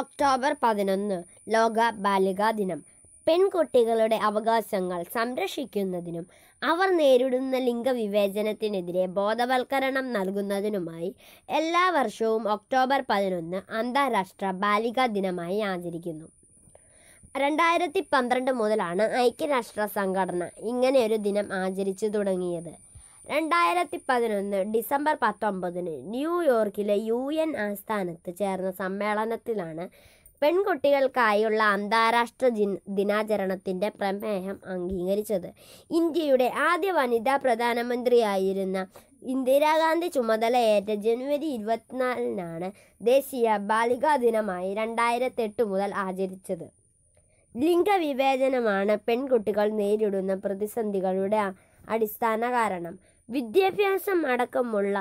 October പതിനൊന്ന് ലോക ബാലികാ ദിനം പെൺകുട്ടികളുടെ അവകാശങ്ങൾ സംരക്ഷിക്കുന്നതിനും അവർ നേരിടുന്ന ലിംഗവിവേചനത്തിനെതിരെ ബോധവൽക്കരണം നൽകുന്നതിനുമായി എല്ലാ വർഷവും ഒക്ടോബർ പതിനൊന്ന് അന്താരാഷ്ട്ര ബാലികാ ദിനമായി ആചരിക്കുന്നു രണ്ടായിരത്തി പന്ത്രണ്ട് മുതലാണ് ഐക്യരാഷ്ട്ര സംഘടന ഇങ്ങനെയൊരു ദിനം ആചരിച്ചു തുടങ്ങിയത് രണ്ടായിരത്തി പതിനൊന്ന് ഡിസംബർ പത്തൊമ്പതിന് ന്യൂയോർക്കിലെ യു എൻ ആസ്ഥാനത്ത് ചേർന്ന സമ്മേളനത്തിലാണ് പെൺകുട്ടികൾക്കായുള്ള അന്താരാഷ്ട്ര ദിനാചരണത്തിൻ്റെ പ്രമേയം അംഗീകരിച്ചത് ഇന്ത്യയുടെ ആദ്യ വനിതാ പ്രധാനമന്ത്രിയായിരുന്ന ഇന്ദിരാഗാന്ധി ചുമതലയേറ്റ ജനുവരി ഇരുപത്തിനാലിനാണ് ദേശീയ ബാലികാ ദിനമായി രണ്ടായിരത്തി എട്ട് മുതൽ ആചരിച്ചത് ലിംഗവിവേചനമാണ് പെൺകുട്ടികൾ നേരിടുന്ന പ്രതിസന്ധികളുടെ അടിസ്ഥാന കാരണം വിദ്യാഭ്യാസം അടക്കമുള്ള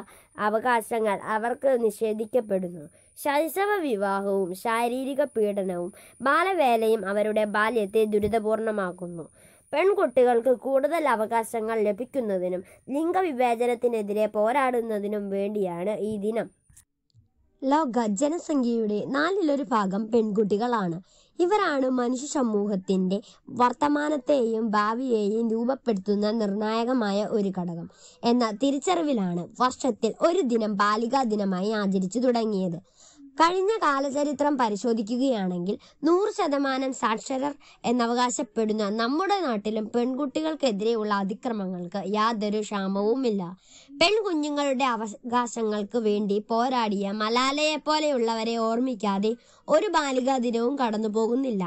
അവകാശങ്ങൾ അവർക്ക് നിഷേധിക്കപ്പെടുന്നു ശൈശവ വിവാഹവും ശാരീരിക പീഡനവും ബാലവേലയും അവരുടെ ബാല്യത്തെ ദുരിതപൂർണമാക്കുന്നു പെൺകുട്ടികൾക്ക് കൂടുതൽ അവകാശങ്ങൾ ലഭിക്കുന്നതിനും ലിംഗവിവേചനത്തിനെതിരെ പോരാടുന്നതിനും വേണ്ടിയാണ് ഈ ദിനം ലോക ജനസംഖ്യയുടെ നാലിലൊരു ഭാഗം പെൺകുട്ടികളാണ് ഇവരാണ് മനുഷ്യ സമൂഹത്തിന്റെ വർത്തമാനത്തെയും ഭാവിയെയും രൂപപ്പെടുത്തുന്ന നിർണായകമായ ഒരു ഘടകം എന്ന തിരിച്ചറിവിലാണ് വർഷത്തിൽ ഒരു ദിനം ബാലികാ ദിനമായി ആചരിച്ചു തുടങ്ങിയത് കഴിഞ്ഞ കാലചരിത്രം പരിശോധിക്കുകയാണെങ്കിൽ നൂറ് ശതമാനം സാക്ഷരർ എന്നവകാശപ്പെടുന്ന നമ്മുടെ നാട്ടിലും പെൺകുട്ടികൾക്കെതിരെയുള്ള അതിക്രമങ്ങൾക്ക് യാതൊരു ക്ഷാമവുമില്ല പെൺകുഞ്ഞുങ്ങളുടെ അവകാശങ്ങൾക്ക് വേണ്ടി പോരാടിയ മലാലയെ പോലെയുള്ളവരെ ഓർമ്മിക്കാതെ ഒരു ബാലികാ ദിനവും കടന്നു പോകുന്നില്ല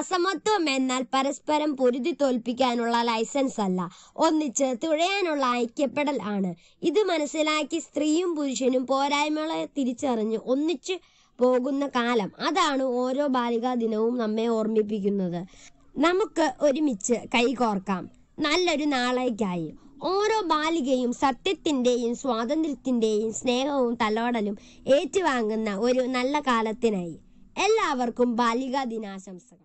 അസമത്വം എന്നാൽ പരസ്പരം പൊരുതി തോൽപ്പിക്കാനുള്ള ലൈസൻസ് അല്ല ഒന്നിച്ച് തുഴയാനുള്ള ഐക്യപ്പെടൽ ആണ് ഇത് മനസ്സിലാക്കി സ്ത്രീയും പുരുഷനും പോരായ്മകളെ തിരിച്ചറിഞ്ഞ് ഒന്നിച്ച് പോകുന്ന കാലം അതാണ് ഓരോ ബാലികാ ദിനവും നമ്മെ ഓർമ്മിപ്പിക്കുന്നത് നമുക്ക് ഒരുമിച്ച് കൈകോർക്കാം നല്ലൊരു നാളേക്കായി ഓരോ ബാലികയും സത്യത്തിൻ്റെയും സ്വാതന്ത്ര്യത്തിൻ്റെയും സ്നേഹവും തലോടലും ഏറ്റുവാങ്ങുന്ന ഒരു നല്ല കാലത്തിനായി എല്ലാവർക്കും ബാലികാ ദിനാശംസകൾ